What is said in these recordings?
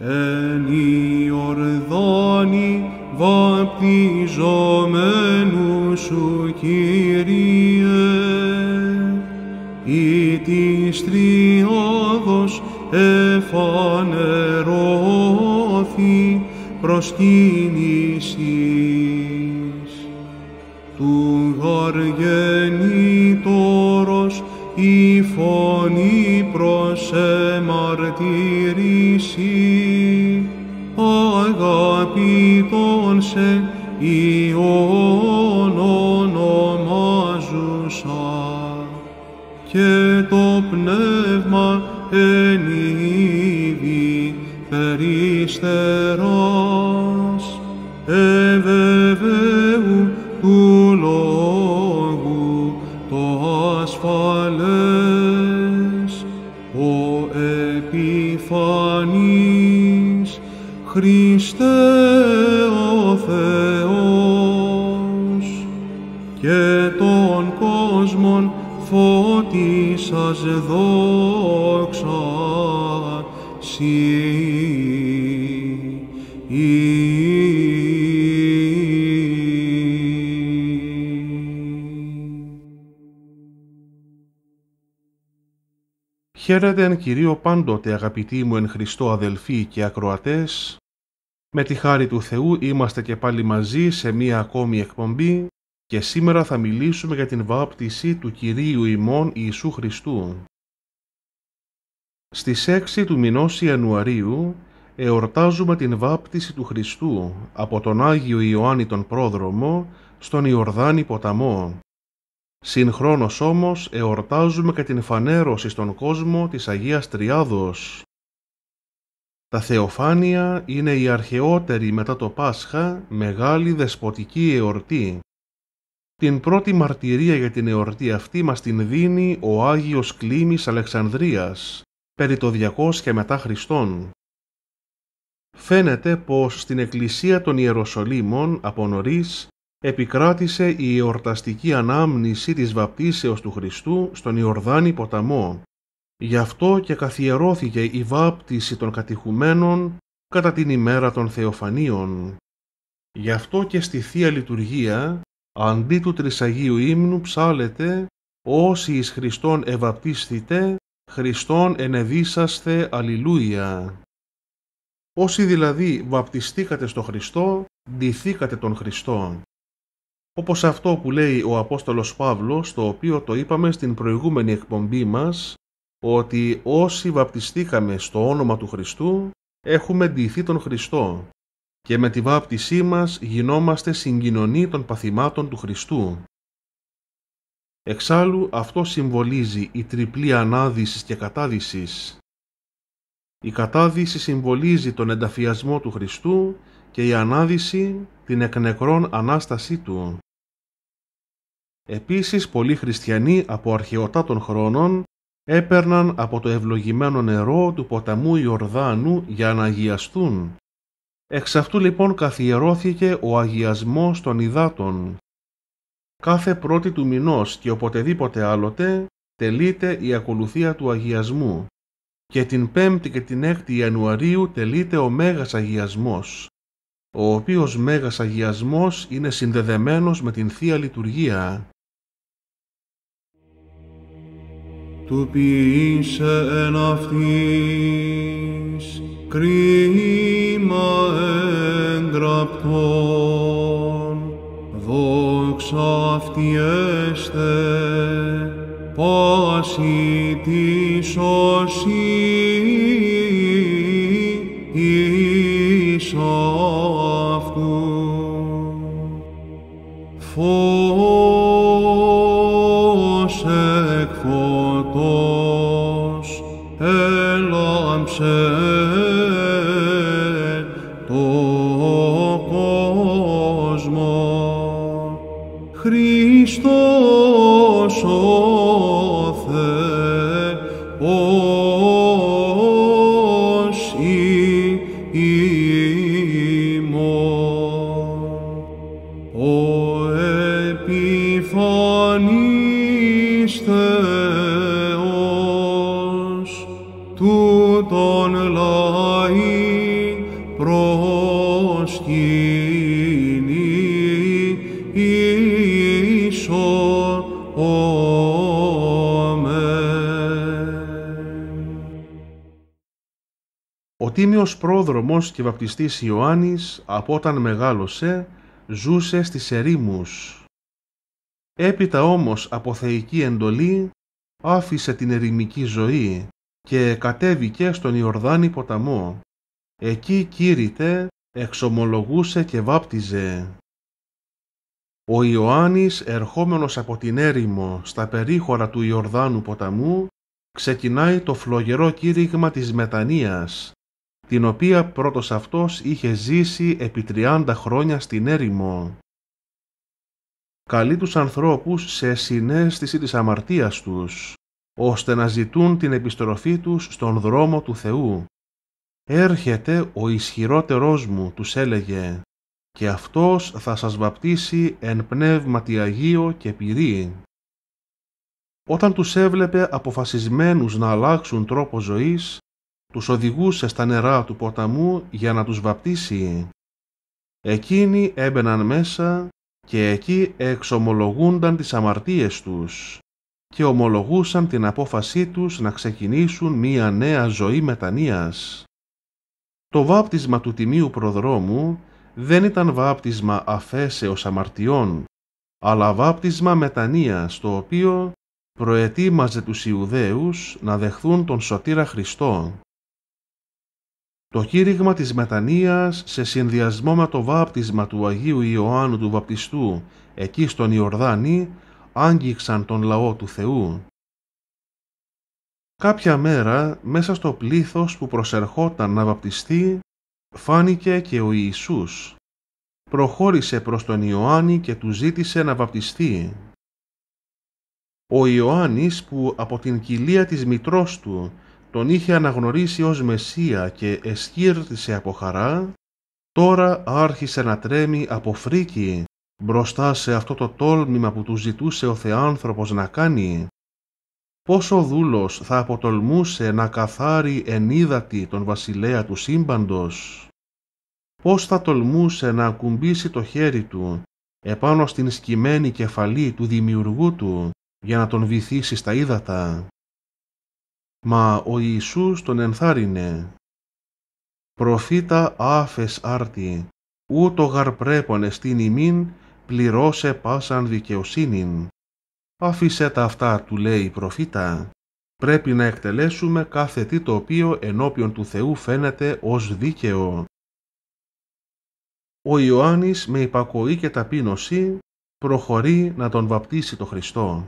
εν Ιορδάνη βαπτιζομένου σου Κύριε ή της Τριάδος εφανερώθη προσκυνήσεις του γαργενήτωρος η της τριαδος εφανερωθη κίνησης, του γαργενητωρος η φωνη εμαρτυρήσει, και το πνεύμα εν είδη περιστεράς εβεβαίου του λόγου το ασφαλές ο επιφανής Χριστέ ο Θεός Χαίρετε εν Κυρίω πάντοτε αγαπητοί μου εν Χριστώ αδελφοί και ακροατές. Με τη χάρη του Θεού είμαστε και πάλι μαζί σε μία ακόμη εκπομπή και σήμερα θα μιλήσουμε για την βάπτιση του Κυρίου ημών Ιησού Χριστού. Στις 6 του μηνός Ιανουαρίου εορτάζουμε την βάπτιση του Χριστού από τον Άγιο Ιωάννη τον Πρόδρομο στον Ιορδάνη ποταμό Συγχρόνως όμως εορτάζουμε και την φανέρωση στον κόσμο της Αγίας Τριάδος. Τα Θεοφάνεια είναι η αρχαιότερη μετά το Πάσχα μεγάλη δεσποτική εορτή. Την πρώτη μαρτυρία για την εορτή αυτή μας την δίνει ο Άγιος Κλήμης Αλεξανδρίας, περί το 200 μετά Χριστόν. Φαίνεται πως στην Εκκλησία των Ιεροσολύμων από νωρίς επικράτησε η εορταστική ανάμνηση της βαπτίσεως του Χριστού στον Ιορδάνη ποταμό. Γι' αυτό και καθιερώθηκε η βάπτιση των κατηχουμένων κατά την ημέρα των Θεοφανίων. Γι' αυτό και στη Θεία Λειτουργία, αντί του Τρισαγίου Ύμνου ψάλεται «Όσοι εις Χριστόν ευαπτίσθητε, Χριστόν ενεδίσαστε, Αλληλούια». Όσοι δηλαδή βαπτιστήκατε στο Χριστό, ντυθήκατε τον Χριστό όπως αυτό που λέει ο Απόστολος Παύλος, το οποίο το είπαμε στην προηγούμενη εκπομπή μας, ότι όσοι βαπτιστήκαμε στο όνομα του Χριστού, έχουμε ντυθεί τον Χριστό και με τη βάπτισή μας γινόμαστε συγκοινωνοί των παθημάτων του Χριστού. Εξάλλου αυτό συμβολίζει η τριπλή ανάδυσης και κατάδυσης. Η κατάδυση συμβολίζει τον ενταφιασμό του Χριστού και η ανάδυση την εκνεκρών Ανάστασή Του. Επίσης πολλοί χριστιανοί από αρχαιοτά των χρόνων έπαιρναν από το ευλογημένο νερό του ποταμού Ιορδάνου για να αγιαστούν. Εξ αυτού λοιπόν καθιερώθηκε ο αγιασμός των υδάτων. Κάθε πρώτη του μηνός και οποτεδήποτε άλλοτε τελείται η ακολουθία του αγιασμού και την 5η και την 6η Ιανουαρίου τελείται ο Μέγας Αγιασμός, ο οποίος Μέγας Αγιασμός είναι συνδεδεμένος με την Θεία Λειτουργία. του ποιήσε εν αυτής, κρίμα εγγραπτών, δόξα αυτή έστε, πάση της σωσή εις αυτού. Ο Τίμιος πρόδρομος και βαπτιστής Ιωάννης από όταν μεγάλωσε ζούσε στις ερήμους. Έπειτα όμως από θεϊκή εντολή άφησε την ερημική ζωή και κατέβηκε στον Ιορδάνη ποταμό. Εκεί κήρυτε, εξομολογούσε και βάπτιζε. Ο Ιωάννης ερχόμενος από την έρημο στα περίχωρα του Ιορδάνου ποταμού ξεκινάει το φλογερό κήρυγμα της μετανοίας την οποία πρώτος αυτός είχε ζήσει επί 30 χρόνια στην έρημο. Καλεί τους ανθρώπους σε συνέστηση της αμαρτίας τους, ώστε να ζητούν την επιστροφή τους στον δρόμο του Θεού. «Έρχεται ο ισχυρότερός μου», τους έλεγε, «και αυτός θα σας βαπτίσει εν πνεύματι Αγίο και πυρή». Όταν τους έβλεπε αποφασισμένους να αλλάξουν τρόπο ζωής, τους οδηγούσε στα νερά του ποταμού για να τους βαπτίσει. Εκείνοι έμπαιναν μέσα και εκεί εξομολογούνταν τις αμαρτίες τους και ομολογούσαν την απόφασή τους να ξεκινήσουν μία νέα ζωή μετανοίας. Το βάπτισμα του Τιμίου Προδρόμου δεν ήταν βάπτισμα αφέσεως αμαρτιών, αλλά βάπτισμα μετανοίας, το οποίο προετοίμαζε τους Ιουδαίους να δεχθούν τον Σωτήρα Χριστό. Το κήρυγμα της μετανοίας σε συνδυασμό με το βάπτισμα του Αγίου Ιωάννου του Βαπτιστού εκεί στον Ιορδάνη άγγιξαν τον λαό του Θεού. Κάποια μέρα μέσα στο πλήθος που προσερχόταν να βαπτιστεί φάνηκε και ο Ιησούς. Προχώρησε προς τον Ιωάννη και του ζήτησε να βαπτιστεί. Ο Ιωάννης που από την κοιλία της μητρός του τον είχε αναγνωρίσει ως Μεσσία και εσχύρτησε από χαρά, τώρα άρχισε να τρέμει από φρίκη μπροστά σε αυτό το τόλμημα που του ζητούσε ο Θεάνθρωπος να κάνει. Πόσο δούλος θα αποτολμούσε να καθάρει ενίδατη τον βασιλέα του σύμπαντος. Πώς θα τολμούσε να ακουμπήσει το χέρι του επάνω στην σκημένη κεφαλή του δημιουργού του για να τον βυθίσει στα ύδατα. Μα ο Ιησούς τον ενθάρρυνε. «Προφήτα άφες άρτη, ούτω γαρπρέπον στήν ημίν, πληρώσε πάσαν δικαιοσύνην. Άφησε τα αυτά, του λέει η προφήτα. Πρέπει να εκτελέσουμε κάθε τι το οποίο ενώπιον του Θεού φαίνεται ως δίκαιο. Ο Ιωάννης με υπακοή και ταπείνωση προχωρεί να τον βαπτίσει το Χριστό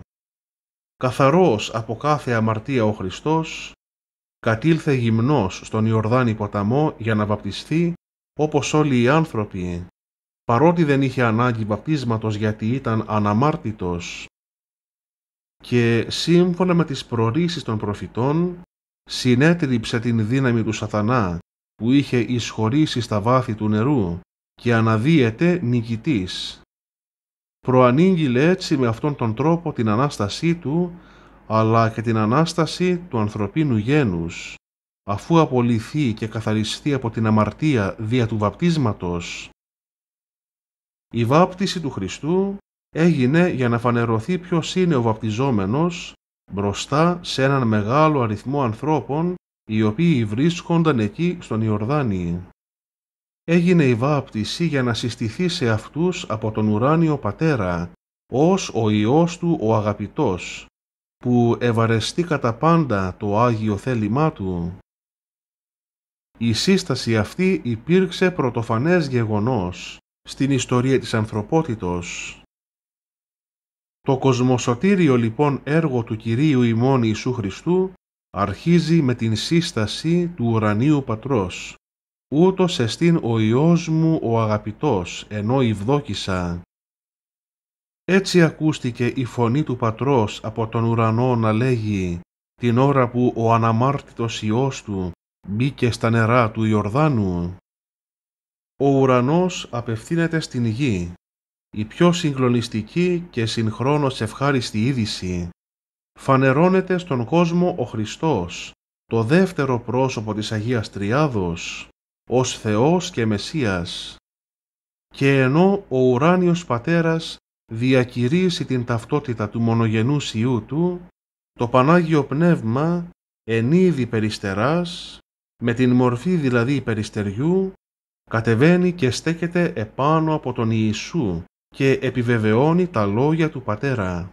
καθαρός από κάθε αμαρτία ο Χριστός, κατήλθε γυμνός στον Ιορδάνη ποταμό για να βαπτιστεί όπως όλοι οι άνθρωποι, παρότι δεν είχε ανάγκη βαπτίσματος γιατί ήταν αναμάρτητος. Και σύμφωνα με τις προρήσεις των προφητών, συνέτριψε την δύναμη του σατανά που είχε εισχωρήσει στα βάθη του νερού και αναδύεται νικητής προανήγγειλε έτσι με αυτόν τον τρόπο την Ανάστασή του, αλλά και την Ανάσταση του ανθρωπίνου γένους, αφού απολυθεί και καθαριστεί από την αμαρτία δια του βαπτίσματος. Η βάπτιση του Χριστού έγινε για να φανερωθεί ποιος είναι ο βαπτιζόμενος μπροστά σε έναν μεγάλο αριθμό ανθρώπων οι οποίοι βρίσκονταν εκεί στον Ιορδάνη έγινε η βάπτιση για να συστηθεί σε αυτούς από τον ουράνιο πατέρα, ως ο Υιός του ο αγαπητός, που ευαρεστεί κατά πάντα το Άγιο θέλημά του. Η σύσταση αυτή υπήρξε πρωτοφανές γεγονός στην ιστορία της ανθρωπότητος. Το κοσμοσωτήριο λοιπόν έργο του Κυρίου ημών Ιησού Χριστού αρχίζει με την σύσταση του ουρανίου Πατρός, ούτως εστίν ο Υιός μου ο αγαπητός, ενώ ευδόκησα. Έτσι ακούστηκε η φωνή του Πατρός από τον ουρανό να λέγει την ώρα που ο αναμάρτητος Υιός του μπήκε στα νερά του Ιορδάνου. Ο ουρανός απευθύνεται στην γη, η πιο συγκλονιστική και συγχρόνως ευχάριστη είδηση. Φανερώνεται στον κόσμο ο Χριστός, το δεύτερο πρόσωπο της Αγίας Τριάδος ως Θεός και Μεσσίας. Και ενώ ο ουράνιος πατέρας διακηρύσει την ταυτότητα του μονογενούς Υιού του, το Πανάγιο Πνεύμα ενίδη περιστεράς, με την μορφή δηλαδή περιστεριού, κατεβαίνει και στέκεται επάνω από τον Ιησού και επιβεβαιώνει τα λόγια του Πατέρα.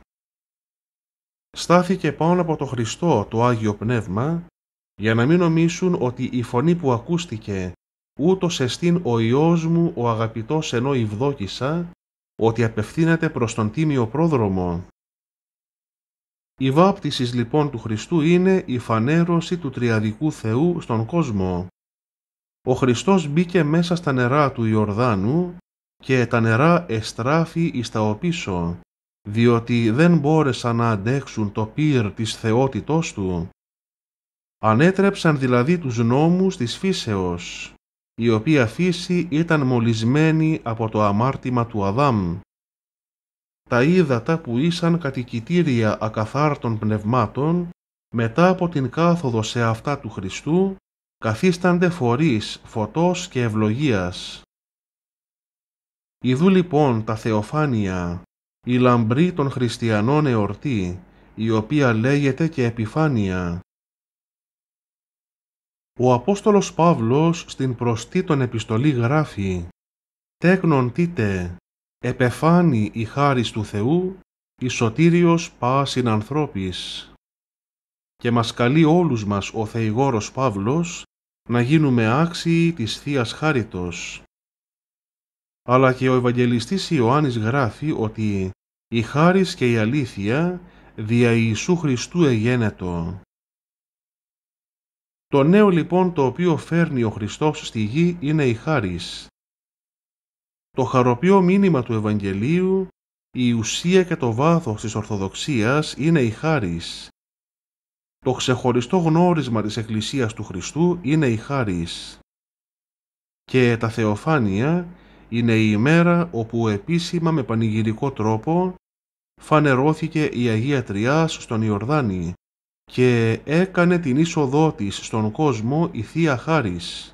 Στάθηκε πάνω από το Χριστό το Άγιο Πνεύμα, για να μην νομίσουν ότι η φωνή που ακούστηκε ούτως εστίν ο Υιός μου ο αγαπητός ενώ ευδόκησα, ότι απευθύνεται προς τον τίμιο πρόδρομο. Η βάπτισης λοιπόν του Χριστού είναι η φανέρωση του Τριαδικού Θεού στον κόσμο. Ο Χριστός μπήκε μέσα στα νερά του Ιορδάνου και τα νερά εστράφη εις τα οπίσω, διότι δεν μπόρεσαν να αντέξουν το πύρ της θεότητός του. Ανέτρεψαν δηλαδή τους νόμους της φύσεως η οποία φύση ήταν μολυσμένη από το αμάρτημα του Αδάμ. Τα ύδατα που ήσαν κατοικητήρια ακαθάρτων πνευμάτων, μετά από την κάθοδο σε αυτά του Χριστού, καθίστανται φορείς φωτός και ευλογίας. Ιδού λοιπόν τα θεοφάνια, η λαμπρή των χριστιανών εορτή, η οποία λέγεται και επιφάνεια, ο Απόστολος Παύλος στην προστή των επιστολή γράφει «Τέκνον τίτε, επεφάνει η χάρις του Θεού, η σωτήριος πάσιν ανθρώπης». Και μας καλεί όλους μας ο Θεηγόρος Παύλος να γίνουμε άξιοι της θείας Χάριτος. Αλλά και ο Ευαγγελιστής Ιωάννης γράφει ότι «Η χάρις και η αλήθεια δια Ιησού Χριστού εγένετο». Το νέο λοιπόν το οποίο φέρνει ο Χριστός στη γη είναι η χάρις. Το χαροπιό μήνυμα του Ευαγγελίου, η ουσία και το βάθος της Ορθοδοξίας είναι η χάρις. Το ξεχωριστό γνώρισμα της Εκκλησίας του Χριστού είναι η χάρις. Και τα Θεοφάνεια είναι η ημέρα όπου επίσημα με πανηγυρικό τρόπο φανερώθηκε η Αγία Τριάς στον Ιορδάνη και έκανε την είσοδό της στον κόσμο η Θεία Χάρις.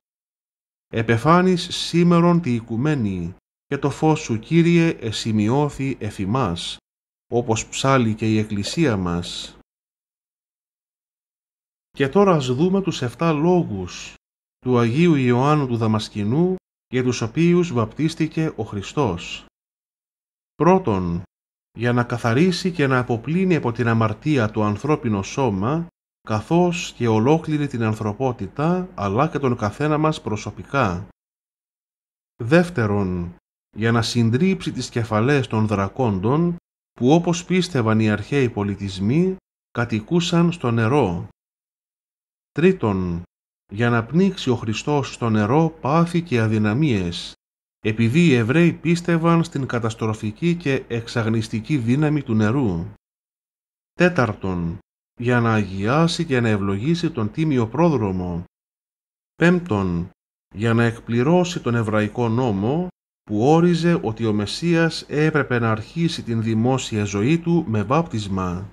Επεφάνεις σήμερον τη οικουμένη και το φως σου Κύριε εσημειώθη εφημάς, όπως ψάλλει και η Εκκλησία μας. Και τώρα ας δούμε τους 7 λόγους του Αγίου Ιωάννου του Δαμασκηνού και τους οποίους βαπτίστηκε ο Χριστός. Πρώτον, για να καθαρίσει και να αποπλύνει από την αμαρτία το ανθρώπινο σώμα, καθώς και ολόκληρη την ανθρωπότητα, αλλά και τον καθένα μας προσωπικά. Δεύτερον, για να συντρίψει τις κεφαλές των δρακόντων, που όπως πίστευαν οι αρχαίοι πολιτισμοί, κατοικούσαν στο νερό. Τρίτον, για να πνίξει ο Χριστός στο νερό πάθη και αδυναμίες, επειδή οι Εβραίοι πίστευαν στην καταστροφική και εξαγνιστική δύναμη του νερού. Τέταρτον, για να αγιάσει και να ευλογήσει τον τίμιο πρόδρομο. Πέμπτον, για να εκπληρώσει τον εβραϊκό νόμο που όριζε ότι ο Μεσσίας έπρεπε να αρχίσει την δημόσια ζωή του με βάπτισμα.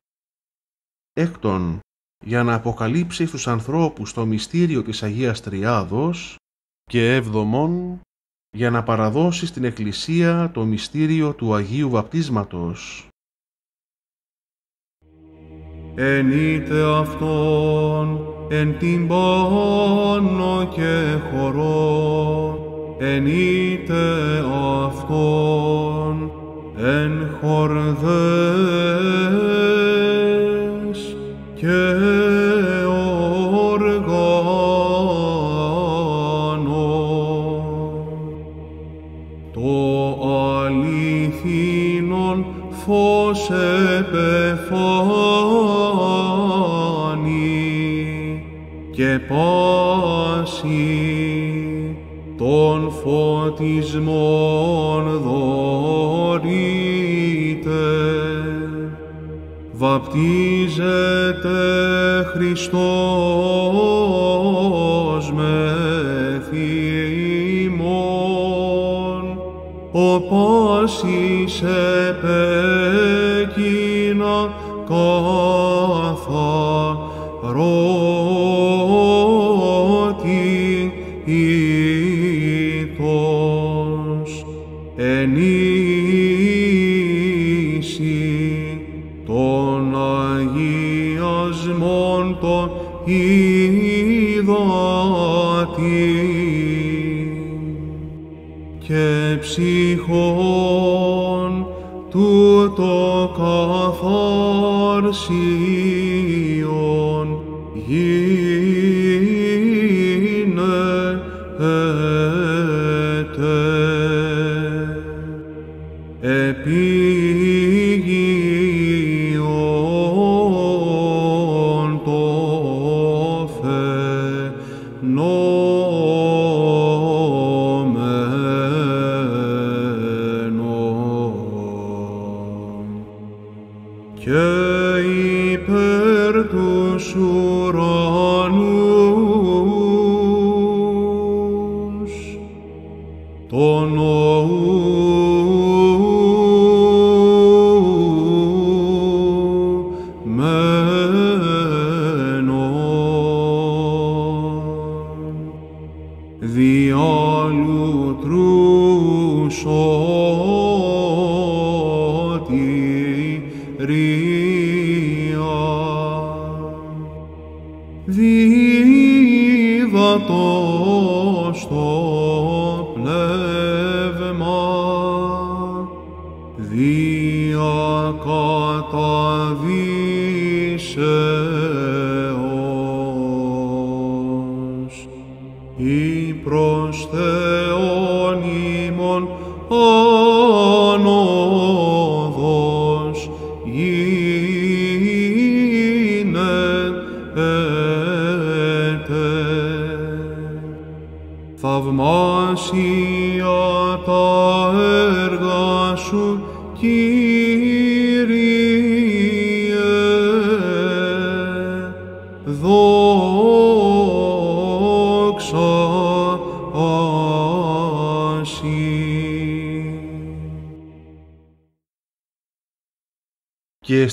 Έκτον, για να αποκαλύψει στους ανθρώπους το μυστήριο της Αγίας Τριάδος και έβδομον, για να παραδώσει στην Εκκλησία το μυστήριο του Αγίου Βαπτίσματος. Εν αυτόν εν την πόνο και χωρό εν είτε αυτόν εν χορδέ και πάση τον φωτισμόν δωρείτε. Βαπτίζεται Χριστός με θυμόν, ο πάσης επέκεινα no Jaka ta vishe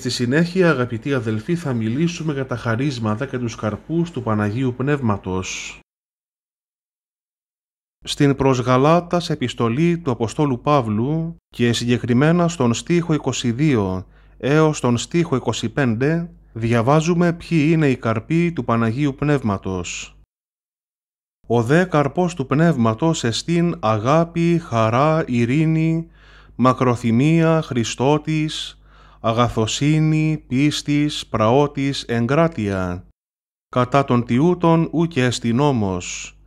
Στη συνέχεια αγαπητοί αδελφοί θα μιλήσουμε για τα χαρίσματα και τους καρπούς του Παναγίου Πνεύματος. Στην προς Γαλάτας επιστολή του Αποστόλου Παύλου και συγκεκριμένα στον στίχο 22 έως τον στίχο 25 διαβάζουμε ποιοι είναι οι καρποί του Παναγίου Πνεύματος. Ο δε καρπός του πνεύματος εστίν αγάπη, χαρά, ειρήνη, μακροθυμία, Χριστότης, αγαθοσύνη, πίστης, πραότης, εγκράτεια, κατά των τιούτων ούκε εστιν όμως,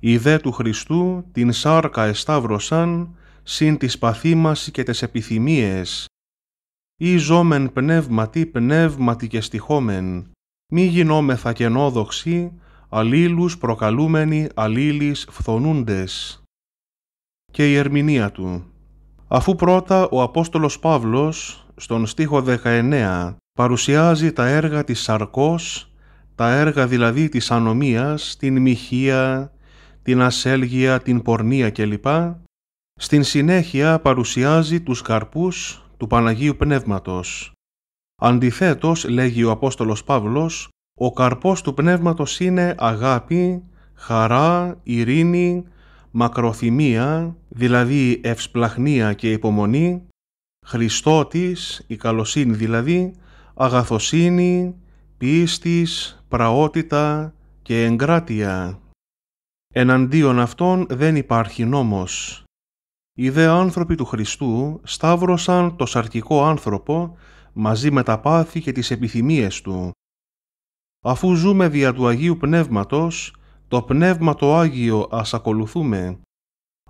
η δε του Χριστού την σάρκα εσταύρωσαν, συν τις παθήμασι και τες επιθυμίες, ή ζώμεν πνεύματι πνεύματι και στοιχόμεν, μη γινόμεθα κενόδοξοι, αλλήλους προκαλούμενοι αλλήλεις φθονούντες. Και η ερμηνεία του. Αφού πρώτα ο Απόστολος Παύλος στον στίχο 19 παρουσιάζει τα έργα της Σαρκός, τα έργα δηλαδή της ανομίας, την μοιχεία, την ασέλγεια, την πορνεία κλπ. Στην συνέχεια παρουσιάζει τους καρπούς του Παναγίου Πνεύματος. Αντιθέτως, λέγει ο Απόστολος Παύλος, ο καρπός του Πνεύματος είναι αγάπη, χαρά, ειρήνη, μακροθυμία, δηλαδή ευσπλαχνία και υπομονή, Χριστότης, η καλοσύνη δηλαδή, αγαθοσύνη, πίστης, πραότητα και εγκράτεια. Εναντίον αυτών δεν υπάρχει νόμος. Οι δε άνθρωποι του Χριστού σταύρωσαν το σαρκικό άνθρωπο μαζί με τα πάθη και τις επιθυμίες του. Αφού ζούμε δια του Αγίου Πνεύματος, το Πνεύμα το Άγιο ας ακολουθούμε.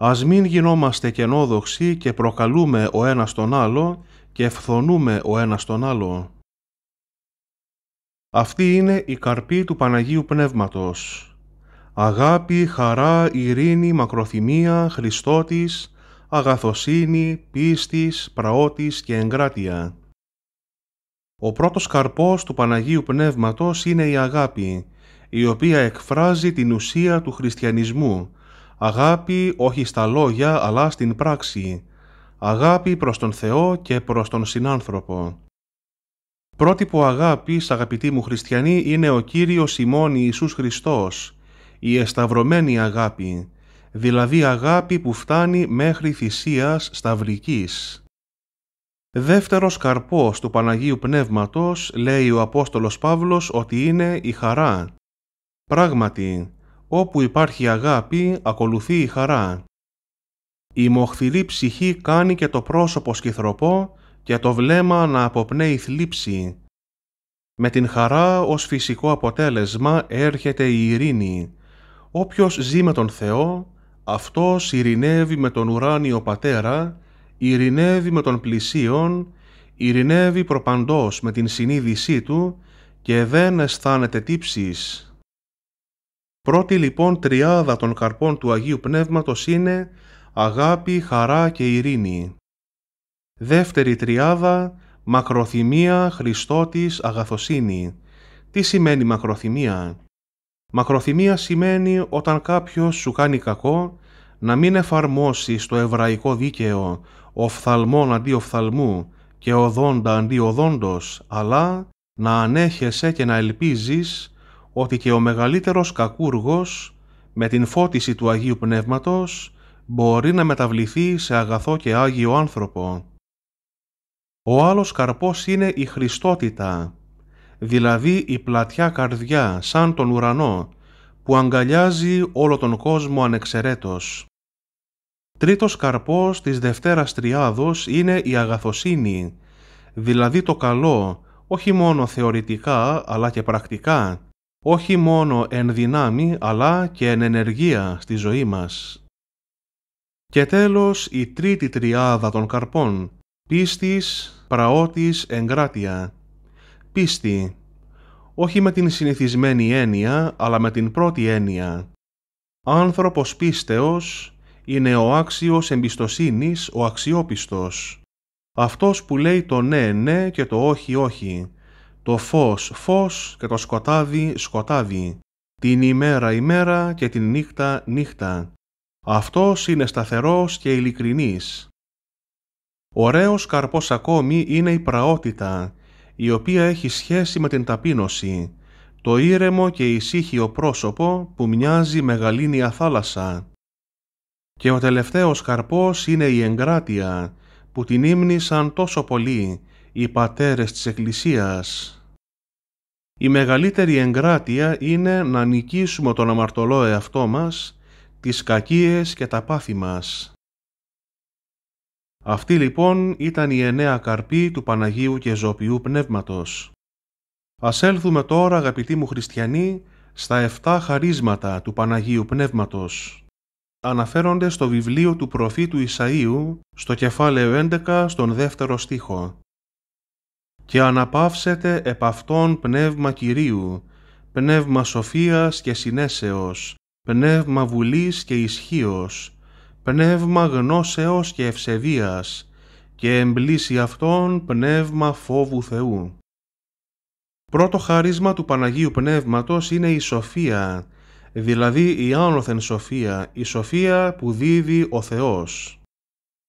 Ας μην γινόμαστε κενόδοξοι και προκαλούμε ο ένας τον άλλο και ευθονούμε ο ένας τον άλλο. Αυτή είναι η καρπή του Παναγίου Πνεύματος. Αγάπη, χαρά, ειρήνη, μακροθυμία, Χριστότης, αγαθοσύνη, πίστης, πραότης και εγκράτεια. Ο πρώτος καρπός του Παναγίου Πνεύματος είναι η αγάπη, η οποία εκφράζει την ουσία του χριστιανισμού, Αγάπη όχι στα λόγια αλλά στην πράξη. Αγάπη προς τον Θεό και προς τον συνάνθρωπο. Πρότυπο αγάπης, αγαπητοί μου χριστιανοί, είναι ο Κύριος ημών Ιησούς Χριστός, η εσταυρωμένη αγάπη, δηλαδή αγάπη που φτάνει μέχρι θυσίας σταυρικής. Δεύτερος καρπός του Παναγίου Πνεύματος λέει ο Απόστολος Παύλος ότι είναι η χαρά. Πράγματι, Όπου υπάρχει αγάπη, ακολουθεί η χαρά. Η μοχθηρή ψυχή κάνει και το πρόσωπο σκυθροπό και το βλέμμα να αποπνέει θλίψη. Με την χαρά ως φυσικό αποτέλεσμα έρχεται η ειρήνη. Όποιος ζει με τον Θεό, αυτός ειρηνεύει με τον ουράνιο πατέρα, ειρηνεύει με τον πλησίον, ειρηνεύει προπαντός με την συνείδησή του και δεν αισθάνεται τύψεις. Πρώτη λοιπόν τριάδα των καρπών του Αγίου Πνεύματος είναι αγάπη, χαρά και ειρήνη. Δεύτερη τριάδα μακροθυμία, Χριστότης, αγαθοσύνη. Τι σημαίνει μακροθυμία? Μακροθυμία σημαίνει όταν κάποιος σου κάνει κακό να μην εφαρμόσει το εβραϊκό δίκαιο οφθαλμών αντί οφθαλμού και οδόντα αντί οδόντος, αλλά να ανέχεσαι και να ελπίζεις ότι και ο μεγαλύτερος κακούργος με την φώτιση του Αγίου Πνεύματος μπορεί να μεταβληθεί σε αγαθό και Άγιο άνθρωπο. Ο άλλος καρπός είναι η Χριστότητα, δηλαδή η πλατιά καρδιά σαν τον ουρανό που αγκαλιάζει όλο τον κόσμο ανεξαιρέτως. Τρίτος καρπός της Δευτέρας Τριάδος είναι η αγαθοσύνη, δηλαδή το καλό, όχι μόνο θεωρητικά αλλά και πρακτικά, όχι μόνο εν δυνάμει αλλά και εν ενεργεία στη ζωή μας. Και τέλος η τρίτη τριάδα των καρπών, πίστης, πραώτης, εγκράτεια. Πίστη, όχι με την συνηθισμένη έννοια αλλά με την πρώτη έννοια. Άνθρωπος πίστεως είναι ο άξιος εμπιστοσύνης, ο αξιόπιστος. Αυτός που λέει το ναι ναι και το όχι όχι το φως φως και το σκοτάδι σκοτάδι. Την ημέρα ημέρα και την νύχτα νύχτα. Αυτός είναι σταθερός και ειλικρινής. Ωραίος καρπός ακόμη είναι η πραότητα, η οποία έχει σχέση με την ταπείνωση, το ήρεμο και ησύχιο πρόσωπο που μοιάζει με γαλήνια θάλασσα. Και ο τελευταίος καρπός είναι η εγκράτεια, που την ύμνησαν τόσο πολύ οι πατέρες της Εκκλησίας. Η μεγαλύτερη εγκράτεια είναι να νικήσουμε τον αμαρτωλό εαυτό μας, τις κακίες και τα πάθη μας. Αυτή λοιπόν ήταν η εννέα καρπή του Παναγίου και Ζωπιού Πνεύματος. Ας έλθουμε τώρα αγαπητοί μου χριστιανοί στα 7 χαρίσματα του Παναγίου Πνεύματος. Αναφέρονται στο βιβλίο του προφήτου Ισαΐου στο κεφάλαιο 11 στον δεύτερο στίχο και αναπαύσετε επ' αυτόν πνεύμα Κυρίου, πνεύμα σοφίας και συνέσεως, πνεύμα βουλής και ισχύος, πνεύμα γνώσεως και ευσεβίας, και εμπλήσει αυτόν πνεύμα φόβου Θεού. Πρώτο χαρίσμα του Παναγίου Πνεύματος είναι η σοφία, δηλαδή η άνωθεν σοφία, η σοφία που δίδει ο Θεός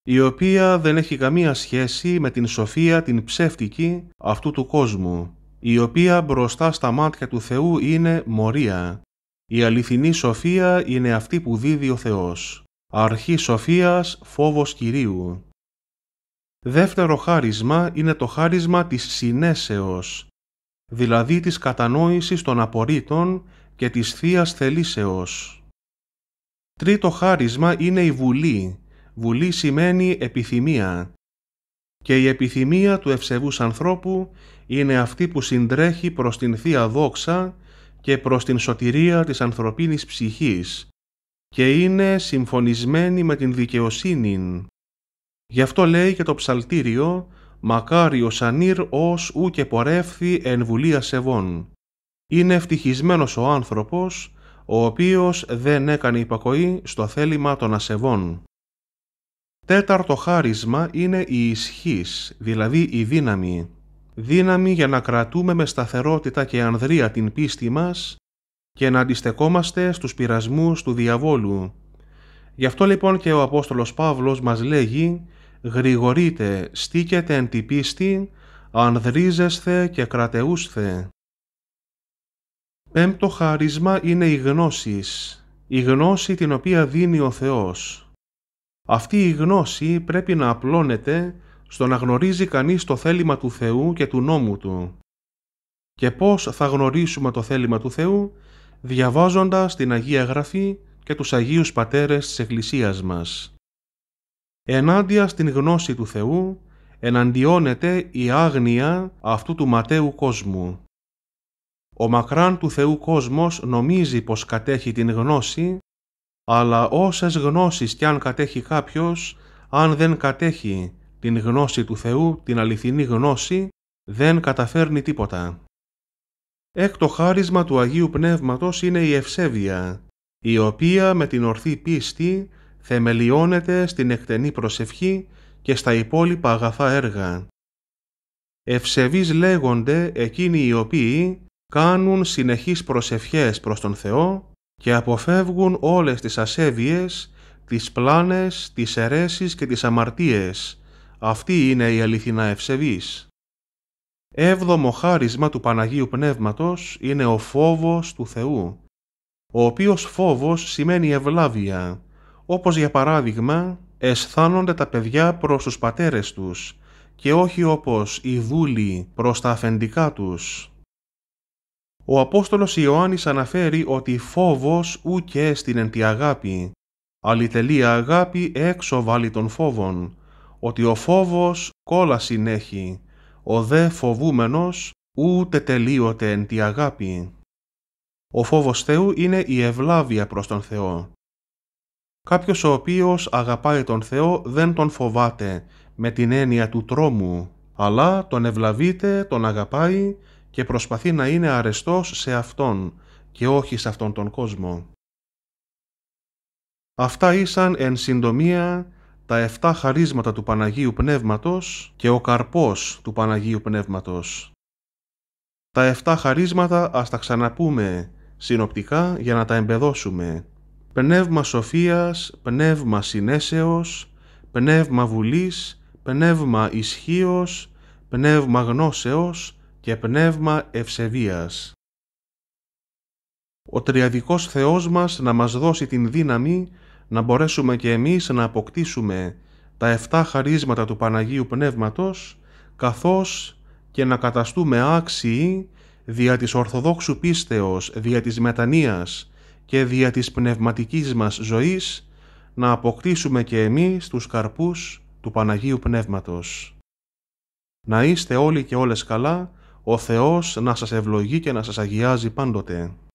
η οποία δεν έχει καμία σχέση με την σοφία την ψεύτικη αυτού του κόσμου, η οποία μπροστά στα μάτια του Θεού είναι μορία. Η αληθινή σοφία είναι αυτή που δίδει ο Θεός. Αρχή σοφίας φόβος Κυρίου. Δεύτερο χάρισμα είναι το χάρισμα της συνέσεως, δηλαδή της κατανόησης των απορρίτων και της θείας θελήσεως. Τρίτο χάρισμα είναι η βουλή, Βουλή σημαίνει επιθυμία και η επιθυμία του ευσεβούς ανθρώπου είναι αυτή που συντρέχει προς την Θεία Δόξα και προς την σωτηρία της ανθρωπίνης ψυχής και είναι συμφωνισμένη με την δικαιοσύνη. Γι' αυτό λέει και το ψαλτήριο «Μακάριος ανήρ ως ου και πορεύθη εν βουλή ασεβών». Είναι ευτυχισμένος ο άνθρωπος, ο οποίος δεν έκανε υπακοή στο θέλημα των ασεβών. Τέταρτο χάρισμα είναι η ισχύς, δηλαδή η δύναμη. Δύναμη για να κρατούμε με σταθερότητα και ανδρεία την πίστη μας και να αντιστεκόμαστε στους πειρασμούς του διαβόλου. Γι' αυτό λοιπόν και ο Απόστολος Παύλος μας λέγει «Γρηγορείτε, στήκετε εν τη πίστη, ανδρίζεσθε και κρατεούσθε». Πέμπτο χάρισμα είναι η γνώσης, η γνώση την οποία δίνει ο Θεός. Αυτή η γνώση πρέπει να απλώνεται στο να γνωρίζει κανείς το θέλημα του Θεού και του νόμου Του. Και πώς θα γνωρίσουμε το θέλημα του Θεού διαβάζοντας την Αγία Γραφή και τους Αγίους Πατέρες της Εκκλησίας μας. Ενάντια στην γνώση του Θεού εναντιώνεται η άγνοια αυτού του ματέου κόσμου. Ο μακράν του Θεού κόσμος νομίζει πως κατέχει την γνώση αλλά όσες γνώσεις κι αν κατέχει κάποιος, αν δεν κατέχει την γνώση του Θεού, την αληθινή γνώση, δεν καταφέρνει τίποτα. Έκτο χάρισμα του Αγίου Πνεύματος είναι η ευσέβεια, η οποία με την ορθή πίστη θεμελιώνεται στην εκτενή προσευχή και στα υπόλοιπα αγαθά έργα. Ευσεβείς λέγονται εκείνοι οι οποίοι κάνουν συνεχείς προσευχές προς τον Θεό και αποφεύγουν όλες τις ασέβειες, τις πλάνες, τις αιρέσεις και τις αμαρτίες. Αυτή είναι η αληθινά ευσεβής. Έβδομο χάρισμα του Παναγίου Πνεύματος είναι ο φόβος του Θεού, ο οποίος φόβος σημαίνει ευλάβεια, όπως για παράδειγμα αισθάνονται τα παιδιά προς τους πατέρες τους και όχι όπως οι δούλοι προς τα αφεντικά τους ο Απόστολος Ιωάννης αναφέρει ότι «φόβος ούτε στην τη αγάπη, αλλητελεία αγάπη έξω βάλει των φόβων, ότι ο φόβος κόλα συνέχει, ο δε φοβούμενος ούτε τελείωτε εν τη αγάπη». Ο φόβος Θεού είναι η ευλάβεια προς τον Θεό. Κάποιος ο οποίος αγαπάει τον Θεό δεν τον φοβάται με την έννοια του τρόμου, αλλά τον ευλαβείται, τον αγαπάει και προσπαθεί να είναι αρεστός σε Αυτόν και όχι σε Αυτόν τον κόσμο. Αυτά ήσαν εν συντομία τα εφτά χαρίσματα του Παναγίου Πνεύματος και ο καρπός του Παναγίου Πνεύματος. Τα εφτά χαρίσματα ας τα ξαναπούμε συνοπτικά για να τα εμπεδώσουμε. Πνεύμα σοφίας, πνεύμα συνέσεως, πνεύμα βουλής, πνεύμα ισχύος, πνεύμα γνώσεως, και πνεύμα ευσεβίας. Ο Τριαδικός Θεός μας να μας δώσει την δύναμη να μπορέσουμε και εμείς να αποκτήσουμε τα εφτά χαρίσματα του Παναγίου Πνεύματος καθώς και να καταστούμε άξιοι δια της Ορθοδόξου πίστεως, δια της μετανοίας και δια της πνευματικής μας ζωής να αποκτήσουμε και εμείς τους καρπούς του Παναγίου Πνεύματος. Να είστε όλοι και όλες καλά ο Θεός να σας ευλογεί και να σας αγιάζει πάντοτε.